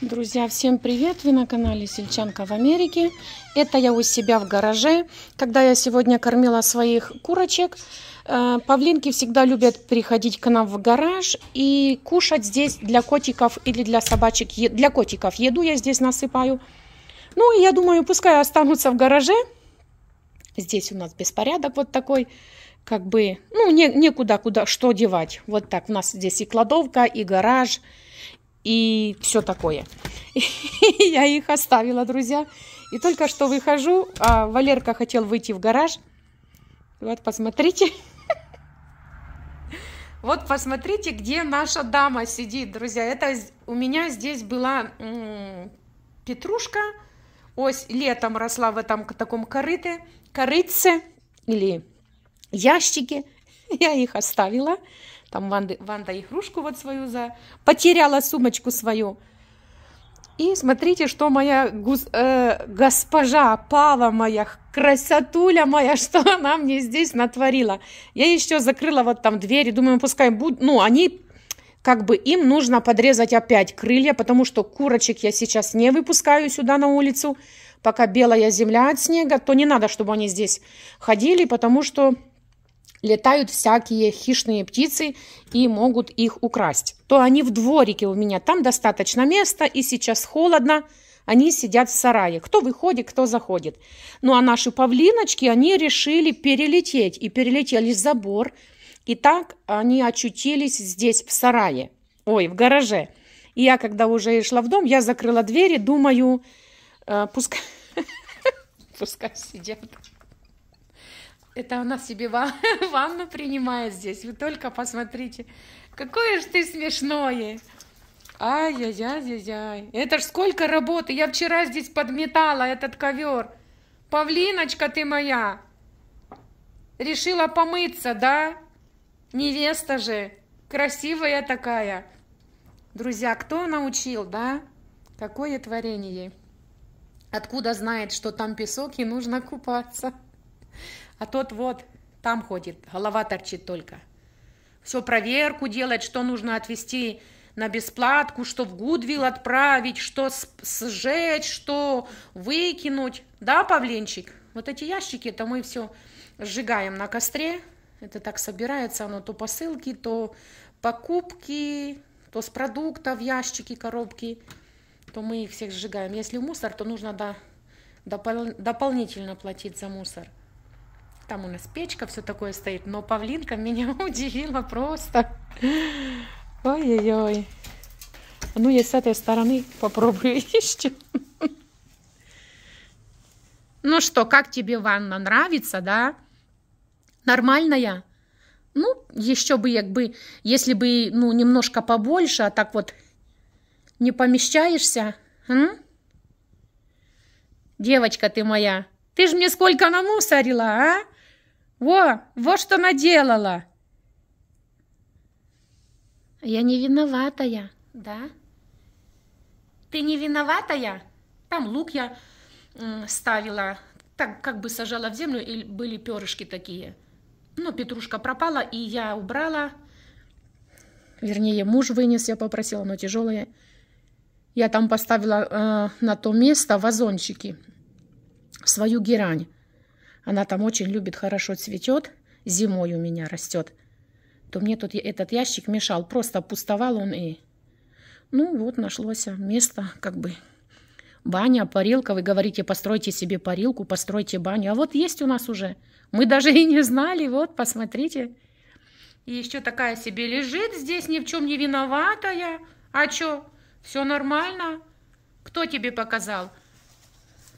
Друзья, всем привет! Вы на канале Сельчанка в Америке. Это я у себя в гараже. Когда я сегодня кормила своих курочек, э, павлинки всегда любят приходить к нам в гараж и кушать здесь для котиков или для собачек. Для котиков еду я здесь насыпаю. Ну, и я думаю, пускай останутся в гараже. Здесь у нас беспорядок вот такой как бы, ну, не, некуда, куда, что девать. Вот так, у нас здесь и кладовка, и гараж, и гараж и все такое. И я их оставила, друзья. И только что выхожу, а Валерка хотел выйти в гараж. Вот, посмотрите. Вот, посмотрите, где наша дама сидит, друзья. Это у меня здесь была петрушка. Ось летом росла в этом таком корыте, корыце или ящике. Я их оставила. Там Ванда, Ванда игрушку вот свою за... потеряла сумочку свою. И смотрите, что моя гус... э, госпожа Пава моя, красотуля моя, что она мне здесь натворила. Я еще закрыла вот там двери, думаю, пускай будут... Ну, они как бы им нужно подрезать опять крылья, потому что курочек я сейчас не выпускаю сюда на улицу, пока белая земля от снега, то не надо, чтобы они здесь ходили, потому что летают всякие хищные птицы и могут их украсть, то они в дворике у меня, там достаточно места, и сейчас холодно, они сидят в сарае, кто выходит, кто заходит. Ну а наши павлиночки, они решили перелететь, и перелетели забор, и так они очутились здесь в сарае, ой, в гараже. И я, когда уже шла в дом, я закрыла двери, думаю, э, пускай, пускай сидят. Это она себе ван... ванну принимает здесь. Вы только посмотрите. Какое же ты смешное. Ай-яй-яй-яй-яй. Это ж сколько работы. Я вчера здесь подметала этот ковер. Павлиночка ты моя. Решила помыться, да? Невеста же. Красивая такая. Друзья, кто научил, да? Какое творение. Откуда знает, что там песок и нужно купаться? А тот вот там ходит, голова торчит только. Все проверку делает, что нужно отвезти на бесплатку, что в Гудвилл отправить, что сжечь, что выкинуть. Да, Павленчик? Вот эти ящики, то мы все сжигаем на костре. Это так собирается оно то посылки, то покупки, то с продуктов ящики, коробки, то мы их всех сжигаем. Если мусор, то нужно да, допол дополнительно платить за мусор. Там у нас печка, все такое стоит. Но павлинка меня удивила просто. Ой-ой-ой. Ну, я с этой стороны попробую еще. Ну что, как тебе ванна нравится, да? Нормальная? Ну, еще бы, как бы, если бы, ну, немножко побольше, а так вот не помещаешься. М? Девочка ты моя, ты же мне сколько намусорила, а? Во, вот что наделала!» «Я не виноватая, да?» «Ты не виноватая? Там лук я ставила, так как бы сажала в землю, и были перышки такие. Но ну, петрушка пропала, и я убрала. Вернее, муж вынес, я попросила, но тяжелая. Я там поставила э, на то место вазончики, свою герань она там очень любит, хорошо цветет, зимой у меня растет, то мне тут этот ящик мешал, просто пустовал он и... Ну вот, нашлось место, как бы, баня, парилка. Вы говорите, постройте себе парилку, постройте баню. А вот есть у нас уже. Мы даже и не знали, вот, посмотрите. И еще такая себе лежит здесь, ни в чем не виноватая. А чё, все нормально? Кто тебе показал?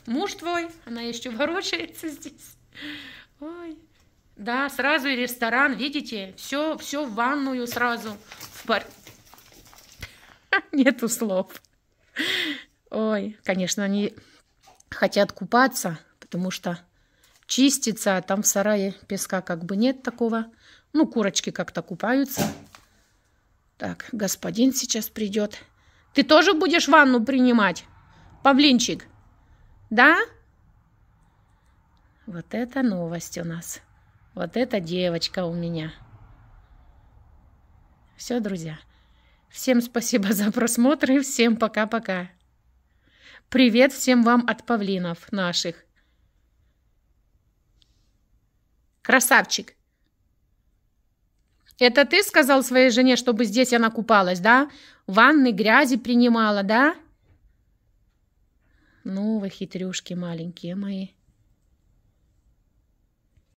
Муж твой, она еще ворочается здесь. Ой. Да, сразу и ресторан, видите, все, все в ванную сразу. В пар... Нету слов. Ой, конечно, они хотят купаться, потому что чистится, а там в сарае песка как бы нет такого. Ну, курочки как-то купаются. Так, господин сейчас придет. Ты тоже будешь ванну принимать, Павлинчик? Да? Вот это новость у нас. Вот это девочка у меня. Все, друзья. Всем спасибо за просмотр и всем пока-пока. Привет всем вам от павлинов наших. Красавчик. Это ты сказал своей жене, чтобы здесь она купалась, да? Ванны грязи принимала, да? Ну, вы хитрюшки маленькие мои.